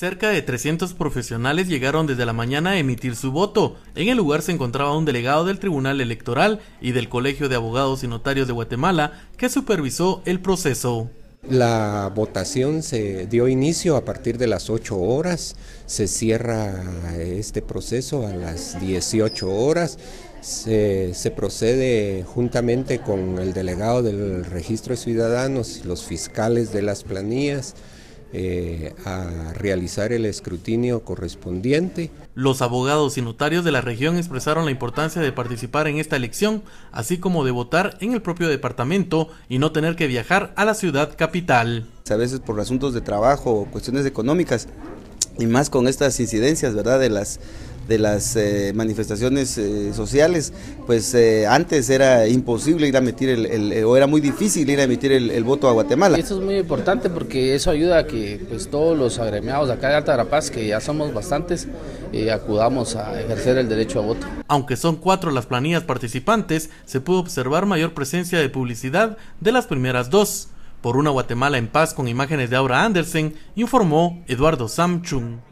Cerca de 300 profesionales llegaron desde la mañana a emitir su voto. En el lugar se encontraba un delegado del Tribunal Electoral y del Colegio de Abogados y Notarios de Guatemala que supervisó el proceso. La votación se dio inicio a partir de las 8 horas, se cierra este proceso a las 18 horas, se, procede juntamente con el delegado del Registro de Ciudadanos, y los fiscales de las planillas, eh, a realizar el escrutinio correspondiente. Los abogados y notarios de la región expresaron la importancia de participar en esta elección, así como de votar en el propio departamento y no tener que viajar a la ciudad capital. A veces por asuntos de trabajo o cuestiones económicas, y más con estas incidencias, ¿verdad? De las de las eh, manifestaciones eh, sociales, pues eh, antes era imposible ir a emitir el, o era muy difícil ir a emitir el, voto a Guatemala. Eso es muy importante porque eso ayuda a que pues todos los agremiados acá de Alta que ya somos bastantes, acudamos a ejercer el derecho a voto. Aunque son cuatro las planillas participantes, se pudo observar mayor presencia de publicidad de las primeras dos. Por una Guatemala en paz con imágenes de Aura Andersen, informó Eduardo Samchung.